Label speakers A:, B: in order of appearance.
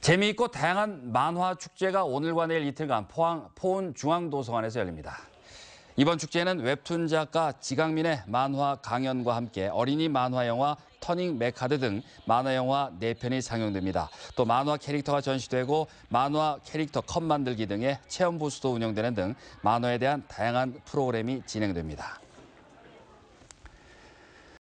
A: 재미있고 다양한 만화 축제가 오늘과 내일 이틀간 포항, 포원 중앙도서관에서 열립니다. 이번 축제는 웹툰 작가 지강민의 만화 강연과 함께 어린이 만화 영화 터닝 메카드 등 만화 영화 4편이 상영됩니다. 또 만화 캐릭터가 전시되고 만화 캐릭터 컵 만들기 등의 체험 부스도 운영되는 등 만화에 대한 다양한 프로그램이 진행됩니다.